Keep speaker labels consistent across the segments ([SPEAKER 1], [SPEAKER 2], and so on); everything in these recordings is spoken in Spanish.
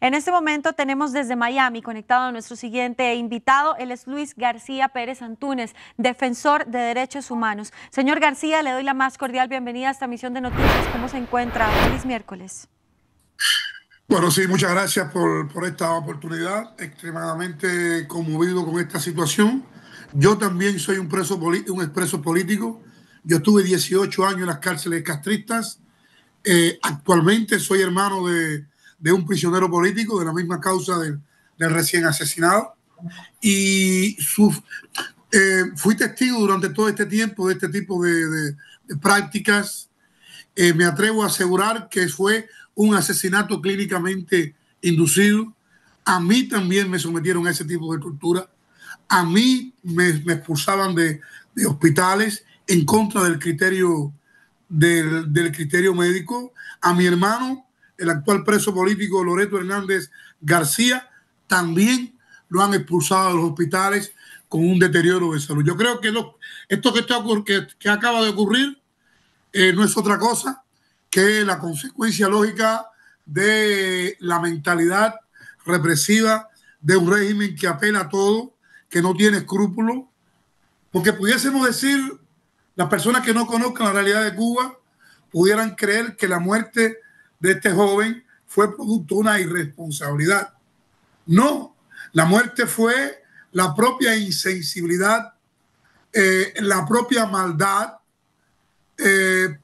[SPEAKER 1] En este momento tenemos desde Miami conectado a nuestro siguiente invitado. Él es Luis García Pérez Antúnez, defensor de derechos humanos. Señor García, le doy la más cordial bienvenida a esta misión de noticias. ¿Cómo se encuentra? Feliz miércoles.
[SPEAKER 2] Bueno, sí, muchas gracias por, esta oportunidad. Extremadamente conmovido con esta situación. Yo también soy un preso, un expreso político. Yo tuve 18 años en las cárceles castristas. Eh, actualmente soy hermano de de un prisionero político de la misma causa del, recién asesinado. Y eh, fui testigo durante todo este tiempo de este tipo de, prácticas. Eh, me atrevo a asegurar que fue un asesinato clínicamente inducido. A mí también me sometieron a ese tipo de tortura. A mí me, expulsaban de, hospitales en contra del criterio, del criterio médico. A mi hermano el actual preso político Loreto Hernández García, también lo han expulsado de los hospitales con un deterioro de salud. Yo creo que esto que, está, que, acaba de ocurrir eh, no es otra cosa que la consecuencia lógica de la mentalidad represiva de un régimen que apela a todo, que no tiene escrúpulos, porque pudiésemos decir, las personas que no conozcan la realidad de Cuba pudieran creer que la muerte de este joven fue producto de una irresponsabilidad. No, la muerte fue la propia insensibilidad, eh, la propia maldad eh,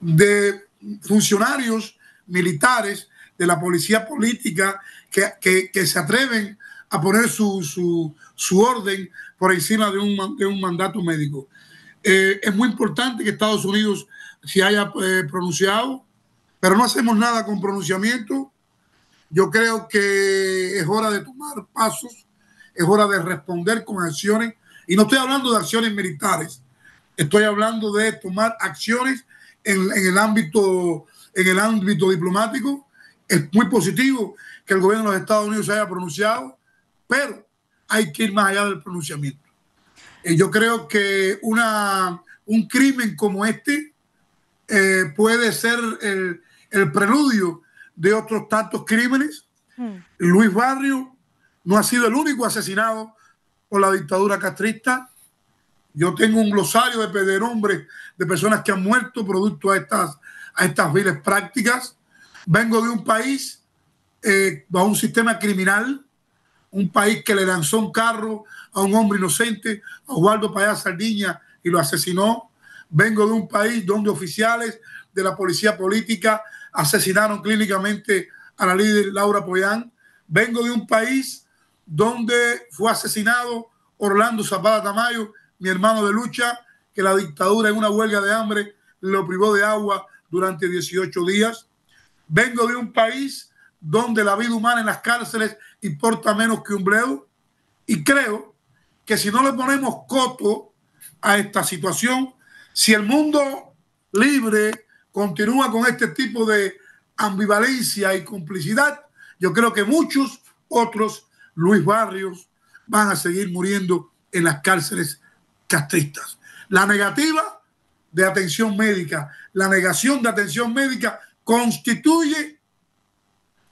[SPEAKER 2] de funcionarios militares de la policía política que, se atreven a poner su, orden por encima de un, de un mandato médico. Eh, es muy importante que Estados Unidos se haya pronunciado pero no hacemos nada con pronunciamiento. Yo creo que es hora de tomar pasos, es hora de responder con acciones. Y no estoy hablando de acciones militares, estoy hablando de tomar acciones en, el, ámbito, en el ámbito diplomático. Es muy positivo que el gobierno de los Estados Unidos se haya pronunciado, pero hay que ir más allá del pronunciamiento. Eh, yo creo que una, un crimen como este eh, puede ser el preludio de otros tantos crímenes. Hmm. Luis Barrio no ha sido el único asesinado por la dictadura castrista. Yo tengo un glosario de, perder de personas que han muerto producto a estas, a estas viles prácticas. Vengo de un país eh, bajo un sistema criminal, un país que le lanzó un carro a un hombre inocente, a Osvaldo Payá Sardiña, y lo asesinó. Vengo de un país donde oficiales de la policía política asesinaron clínicamente a la líder Laura Poyán. Vengo de un país donde fue asesinado Orlando Zapata Tamayo, mi hermano de lucha, que la dictadura en una huelga de hambre lo privó de agua durante 18 días. Vengo de un país donde la vida humana en las cárceles importa menos que un bledo. Y creo que si no le ponemos coto a esta situación, si el mundo libre continúa con este tipo de ambivalencia y complicidad, yo creo que muchos otros Luis Barrios van a seguir muriendo en las cárceles castristas. La negativa de atención médica, la negación de atención médica constituye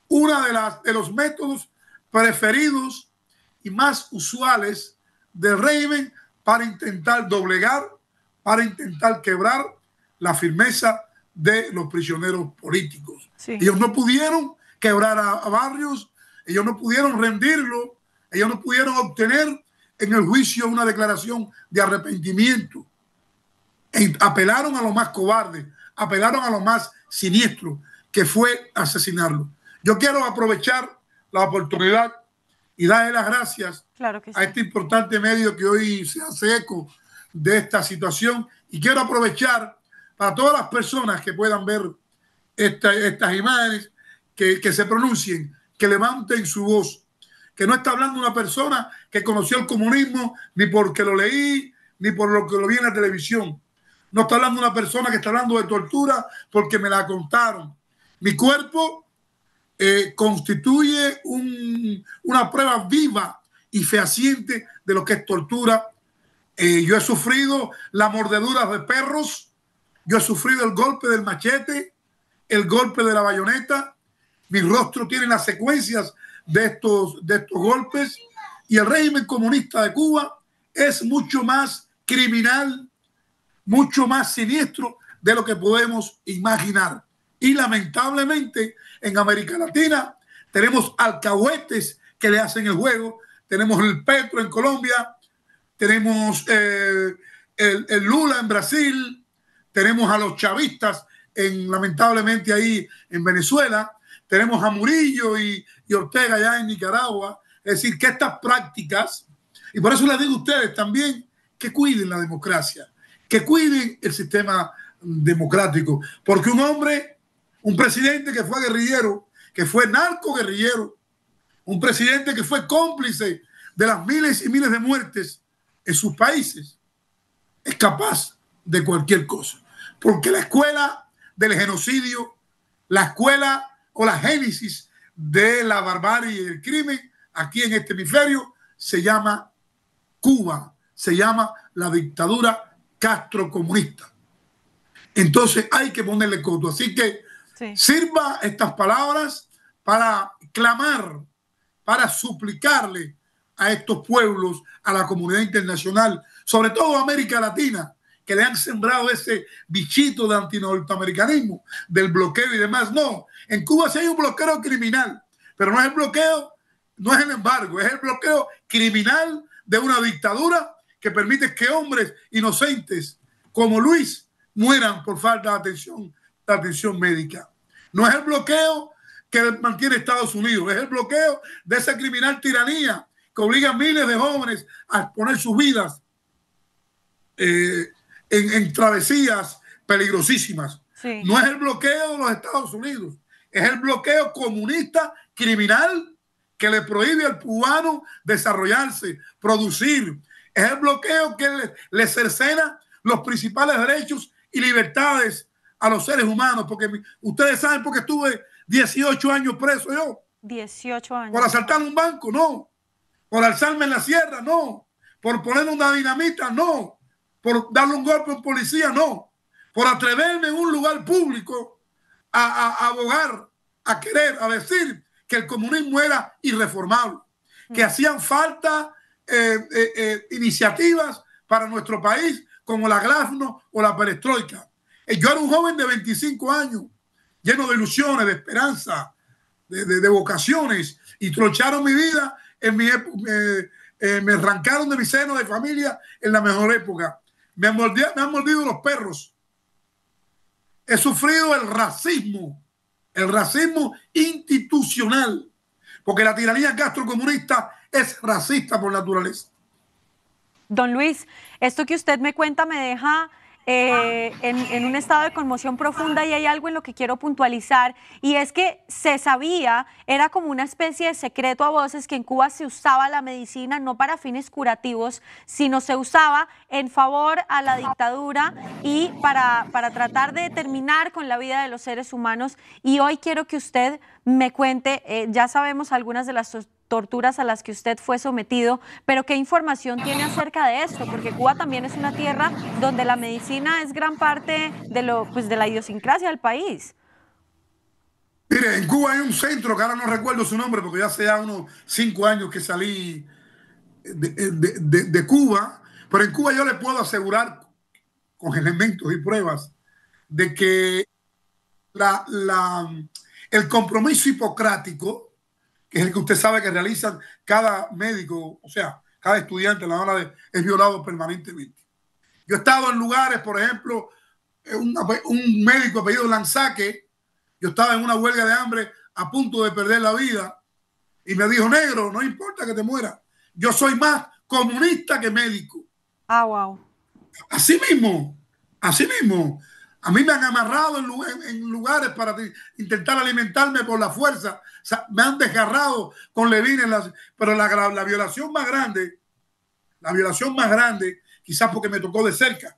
[SPEAKER 2] uno de, de los métodos preferidos y más usuales de régimen para intentar doblegar para intentar quebrar la firmeza de los prisioneros políticos. Ellos no pudieron quebrar a, Barrios, ellos no pudieron rendirlo, ellos no pudieron obtener en el juicio una declaración de arrepentimiento. E apelaron a lo más cobarde, apelaron a lo más siniestro, que fue asesinarlo. Yo quiero aprovechar la oportunidad y darle las gracias a este importante medio que hoy se hace eco de esta situación. Y quiero aprovechar para todas las personas que puedan ver estas imágenes, que, se pronuncien, que levanten su voz, que no está hablando una persona que conoció el comunismo ni porque lo leí, ni por lo que lo vi en la televisión. No está hablando una persona que está hablando de tortura porque me la contaron. Mi cuerpo eh, constituye una prueba viva y fehaciente de lo que es tortura eh, yo he sufrido la mordedura de perros, yo he sufrido el golpe del machete, el golpe de la bayoneta, mi rostro tiene las secuencias de estos, de estos golpes y el régimen comunista de Cuba es mucho más criminal, mucho más siniestro de lo que podemos imaginar. Y lamentablemente en América Latina tenemos alcahuetes que le hacen el juego, tenemos el Petro en Colombia, tenemos eh, el, Lula en Brasil, tenemos a los chavistas en, lamentablemente ahí en Venezuela, tenemos a Murillo y, y Ortega allá en Nicaragua. Es decir, que estas prácticas, y por eso les digo a ustedes también, que cuiden la democracia, que cuiden el sistema democrático, porque un hombre, un presidente que fue guerrillero, que fue narco guerrillero, un presidente que fue cómplice de las miles y miles de muertes en sus países, es capaz de cualquier cosa. Porque la escuela del genocidio, la escuela o la génesis de la barbarie y el crimen aquí en este hemisferio se llama Cuba, se llama la dictadura Castro comunista. Entonces hay que ponerle coto. Así que sirva estas palabras para clamar, para suplicarle a estos pueblos, a la comunidad internacional, sobre todo a América Latina, que le han sembrado ese bichito de antinorteamericanismo, del bloqueo y demás. No, en Cuba sí hay un bloqueo criminal, pero no es el bloqueo, no es el embargo, es el bloqueo criminal de una dictadura que permite que hombres inocentes como Luis mueran por falta de atención médica. No es el bloqueo que mantiene Estados Unidos, es el bloqueo de esa criminal tiranía que obliga a miles de jóvenes a exponer sus vidas eh, en, travesías peligrosísimas. No es el bloqueo de los Estados Unidos, es el bloqueo comunista criminal que le prohíbe al cubano desarrollarse, producir. Es el bloqueo que le, le cercena los principales derechos y libertades a los seres humanos, porque ustedes saben porque estuve 18 años preso yo.
[SPEAKER 1] 18 años. Por asaltar
[SPEAKER 2] un banco, no por alzarme en la sierra, no, por poner una dinamita, no, por darle un golpe a un policía, no, por atreverme en un lugar público a, abogar, a querer, a decir que el comunismo era irreformable, que mm. hacían falta eh, eh, eh, iniciativas para nuestro país como la Glasno o la Perestroika. Yo era un joven de 25 años, lleno de ilusiones, de esperanza, de, de vocaciones, y trocharon mi vida en mi época, eh, me arrancaron de mi seno de familia en la mejor época. Me, me han mordido los perros. He sufrido el racismo, el racismo institucional, porque la tiranía gastrocomunista es racista por naturaleza.
[SPEAKER 1] Don Luis, esto que usted me cuenta me deja eh, en, un estado de conmoción profunda y hay algo en lo que quiero puntualizar y es que se sabía, era como una especie de secreto a voces que en Cuba se usaba la medicina no para fines curativos, sino se usaba en favor a la dictadura y para, para tratar de terminar con la vida de los seres humanos. Y hoy quiero que usted me cuente, eh, ya sabemos algunas de las torturas a las que usted fue sometido, pero ¿qué información tiene acerca de esto? Porque Cuba también es una tierra donde la medicina es gran parte de, lo, pues, de la idiosincrasia del país.
[SPEAKER 2] Mire, en Cuba hay un centro que ahora no recuerdo su nombre porque ya hace ya unos cinco años que salí de, Cuba, pero en Cuba yo le puedo asegurar con elementos y pruebas de que la, la, el compromiso hipocrático que es el que usted sabe que realizan cada médico, o sea, cada estudiante en la zona de, es violado permanentemente. Yo he estado en lugares, por ejemplo, eh, un, médico apellido Lanzaque, yo estaba en una huelga de hambre a punto de perder la vida y me dijo, negro, no importa que te muera, yo soy más comunista que médico. Ah, wow. Así mismo, así mismo. A mí me han amarrado en, lugares para intentar alimentarme por la fuerza. me han desgarrado con levines. Pero la, la violación más grande, la violación más grande, quizás porque me tocó de cerca.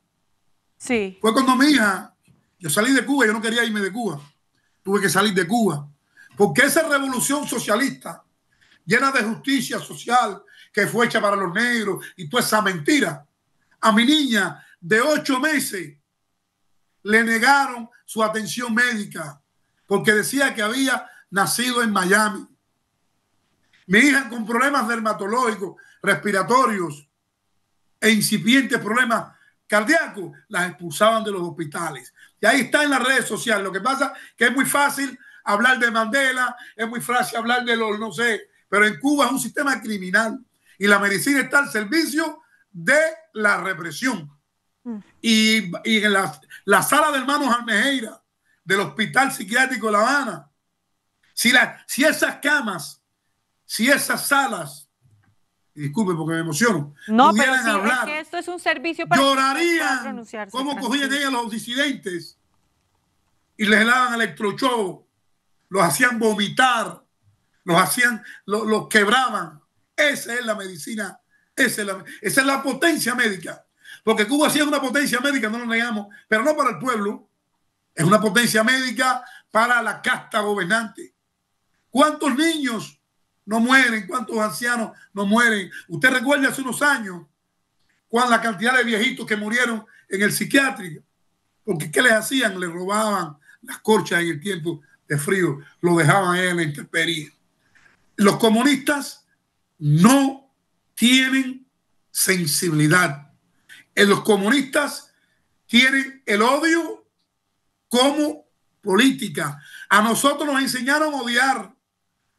[SPEAKER 2] Sí. Fue cuando mi hija, yo salí de Cuba, yo no quería irme de Cuba. Tuve que salir de Cuba. Porque esa revolución socialista, llena de justicia social, que fue hecha para los negros y toda esa mentira, a mi niña de ocho meses le negaron su atención médica porque decía que había nacido en Miami. Mi hija con problemas dermatológicos, respiratorios e incipientes problemas cardíacos, las expulsaban de los hospitales. Y ahí está en las redes sociales. Lo que pasa que es muy fácil hablar de Mandela, es muy fácil hablar de los, no sé, pero en Cuba es un sistema criminal y la medicina está al servicio de la represión. Mm. Y, y en las la sala de hermanos Almejeira del Hospital Psiquiátrico de La Habana, si, la, si esas camas, si esas salas, disculpe porque me emociono, no, pudieran hablar,
[SPEAKER 1] esto es un servicio para llorarían cómo cogían ellas
[SPEAKER 2] los disidentes y les daban electrochovo, los hacían vomitar, los hacían, los, quebraban. Esa es la medicina, esa es la, esa es la potencia médica porque Cuba sí es una potencia médica, no lo negamos, pero no para el pueblo. Es una potencia médica para la casta gobernante. ¿Cuántos niños no mueren? ¿Cuántos ancianos no mueren? Usted recuerda hace unos años cuán la cantidad de viejitos que murieron en el psiquiátrico. Porque ¿qué les hacían? Les robaban las corchas en el tiempo de frío, lo dejaban en la intemperie. Los comunistas no tienen sensibilidad los comunistas tienen el odio como política. A nosotros nos enseñaron a odiar,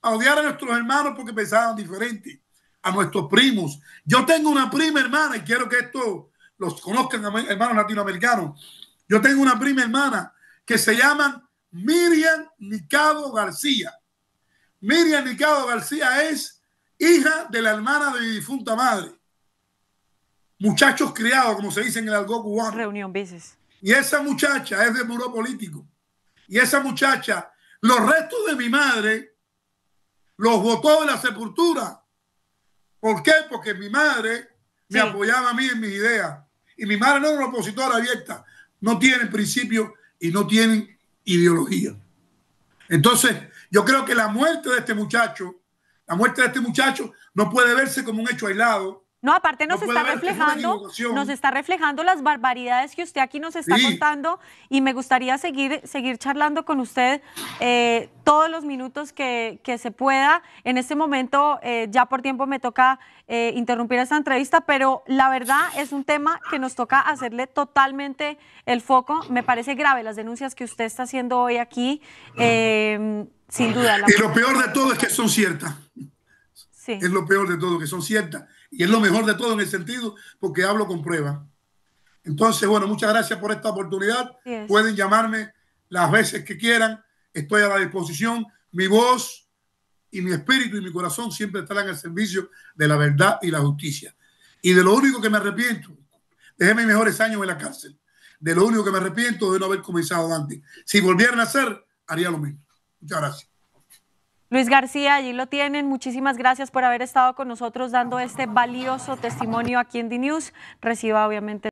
[SPEAKER 2] a odiar a nuestros hermanos porque pensaban diferente, a nuestros primos. Yo tengo una prima hermana y quiero que esto los conozcan, hermanos latinoamericanos. Yo tengo una prima hermana que se llama Miriam Nicado García. Miriam Nicado García es hija de la hermana de mi difunta madre muchachos criados, como se dice en el algo cubano. Reunión veces. Y esa muchacha es de muro político. Y esa muchacha, los restos de mi madre, los votó de la sepultura. ¿Por qué? Porque mi madre me apoyaba a mí en mis ideas. Y mi madre no era una opositora abierta. No tiene principio y no tiene ideología. Entonces, yo creo que la muerte de este muchacho, la muerte de este muchacho no puede verse como un hecho aislado,
[SPEAKER 1] no, aparte nos está reflejando, nos está reflejando las barbaridades que usted aquí nos está contando y me gustaría seguir, seguir charlando con usted eh, todos los minutos que, se pueda. En este momento eh, ya por tiempo me toca eh, interrumpir esta entrevista, pero la verdad es un tema que nos toca hacerle totalmente el foco. Me parece grave las denuncias que usted está haciendo hoy aquí. Ah. Em, sin duda. y lo
[SPEAKER 2] peor de todo es que son ciertas. Sí. Es lo peor de todo, que son ciertas. Y es lo mejor de todo en el sentido porque hablo con prueba. Entonces, bueno, muchas gracias por esta oportunidad. Pueden llamarme las veces que quieran. Estoy a la disposición. Mi voz y mi espíritu y mi corazón siempre estarán al servicio de la verdad y la justicia. Y de lo único que me arrepiento, dejé mis mejores años en la cárcel. De lo único que me arrepiento de no haber comenzado antes. Si volvieran a hacer, haría lo mismo. Muchas gracias.
[SPEAKER 1] Luis García, allí lo tienen. Muchísimas gracias por haber estado con nosotros dando este valioso testimonio aquí en DNews. Reciba obviamente.